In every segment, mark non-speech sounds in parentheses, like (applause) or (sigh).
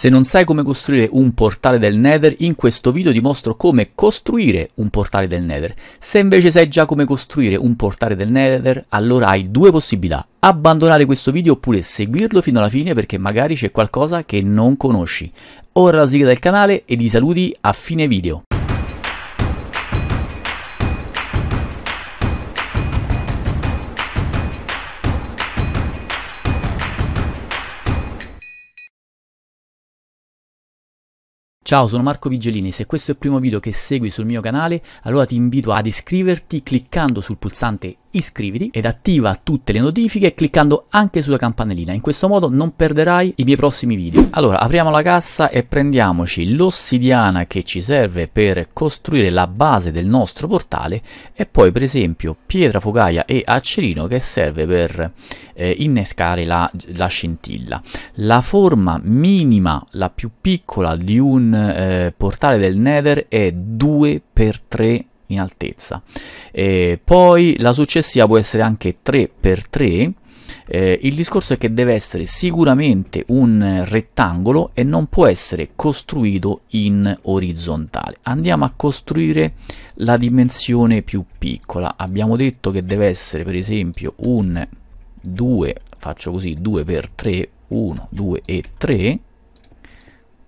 Se non sai come costruire un portale del Nether, in questo video ti mostro come costruire un portale del Nether. Se invece sai già come costruire un portale del Nether, allora hai due possibilità. Abbandonare questo video oppure seguirlo fino alla fine perché magari c'è qualcosa che non conosci. Ora la sigla del canale e ti saluti a fine video. Ciao, sono Marco Vigelini. se questo è il primo video che segui sul mio canale, allora ti invito ad iscriverti cliccando sul pulsante iscriviti ed attiva tutte le notifiche cliccando anche sulla campanellina, in questo modo non perderai i miei prossimi video. Allora apriamo la cassa e prendiamoci l'ossidiana che ci serve per costruire la base del nostro portale e poi per esempio pietra focaia e acerino che serve per eh, innescare la, la, scintilla. La forma minima, la più piccola di un eh, portale del nether è 2x3 in altezza. E poi la successiva può essere anche 3x3, eh, il discorso è che deve essere sicuramente un rettangolo e non può essere costruito in orizzontale. Andiamo a costruire la dimensione più piccola. Abbiamo detto che deve essere per esempio un 2, faccio così, 2 x 3, 1, 2 e 3,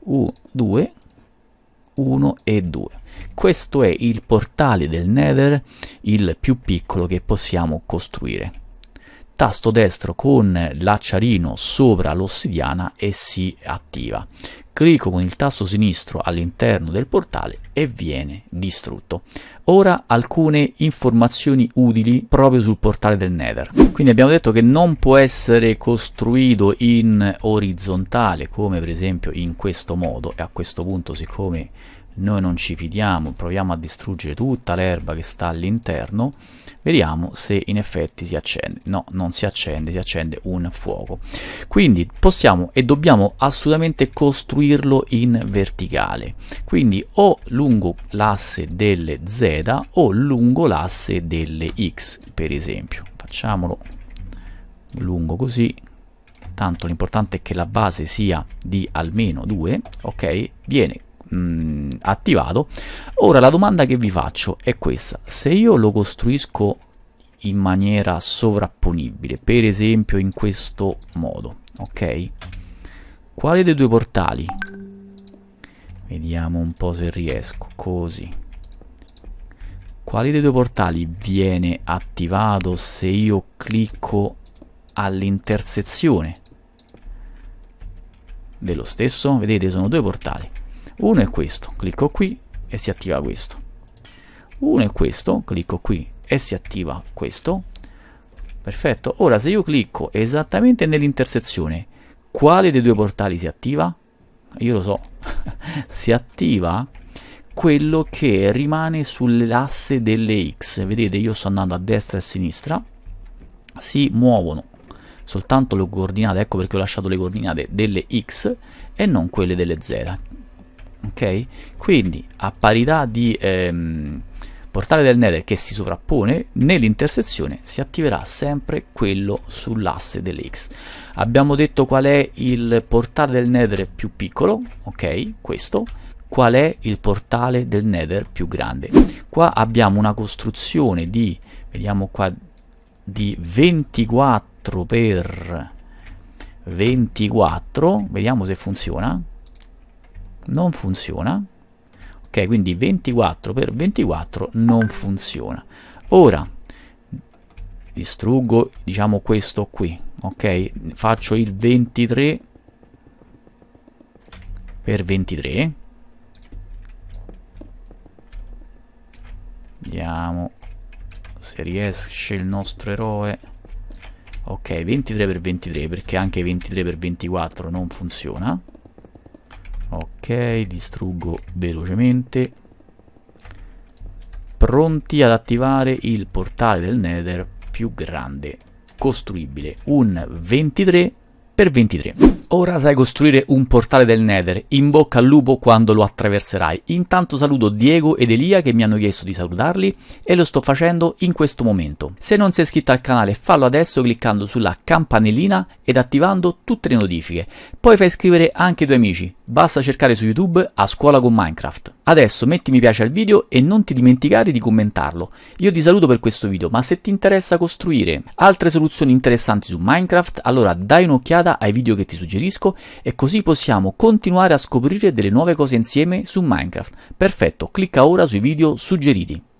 1, 2, 1 e 2. Questo è il portale del Nether, il più piccolo che possiamo costruire tasto destro con l'acciarino sopra l'ossidiana e si attiva. Clicco con il tasto sinistro all'interno del portale e viene distrutto. Ora alcune informazioni utili proprio sul portale del Nether. Quindi abbiamo detto che non può essere costruito in orizzontale come per esempio in questo modo e a questo punto siccome noi non ci fidiamo, proviamo a distruggere tutta l'erba che sta all'interno, vediamo se in effetti si accende. No, non si accende, si accende un fuoco. Quindi possiamo e dobbiamo assolutamente costruirlo in verticale, quindi o lungo l'asse delle Z o lungo l'asse delle X, per esempio. Facciamolo lungo così, tanto l'importante è che la base sia di almeno 2, ok? Viene... Mm, attivato. Ora la domanda che vi faccio è questa, se io lo costruisco in maniera sovrapponibile, per esempio in questo modo, ok? Quale dei due portali? Vediamo un po' se riesco, così. Quale dei due portali viene attivato se io clicco all'intersezione dello stesso? Vedete, sono due portali. Uno è questo, clicco qui e si attiva questo. Uno è questo, clicco qui e si attiva questo. Perfetto. Ora se io clicco esattamente nell'intersezione, quale dei due portali si attiva? Io lo so. (laughs) si attiva quello che rimane sull'asse delle X. Vedete, io sto andando a destra e a sinistra. Si muovono soltanto le coordinate, ecco perché ho lasciato le coordinate delle X e non quelle delle Z ok? Quindi a parità di ehm, portale del nether che si sovrappone, nell'intersezione si attiverà sempre quello sull'asse dell'X. Abbiamo detto qual è il portale del nether più piccolo, ok? Questo. Qual è il portale del nether più grande? Qua abbiamo una costruzione di, vediamo qua, di 24 per 24, vediamo se funziona, non funziona ok quindi 24 per 24 non funziona ora distruggo diciamo questo qui ok faccio il 23 per 23 vediamo se riesce il nostro eroe ok 23 per 23 perché anche 23 per 24 non funziona ok distruggo velocemente pronti ad attivare il portale del nether più grande costruibile un 23 per 23 Ora sai costruire un portale del Nether, in bocca al lupo quando lo attraverserai. Intanto saluto Diego ed Elia che mi hanno chiesto di salutarli e lo sto facendo in questo momento. Se non sei iscritto al canale fallo adesso cliccando sulla campanellina ed attivando tutte le notifiche. Poi fai iscrivere anche i tuoi amici. Basta cercare su YouTube a scuola con Minecraft. Adesso metti mi piace al video e non ti dimenticare di commentarlo. Io ti saluto per questo video, ma se ti interessa costruire altre soluzioni interessanti su Minecraft, allora dai un'occhiata ai video che ti suggerisco e così possiamo continuare a scoprire delle nuove cose insieme su Minecraft. Perfetto, clicca ora sui video suggeriti.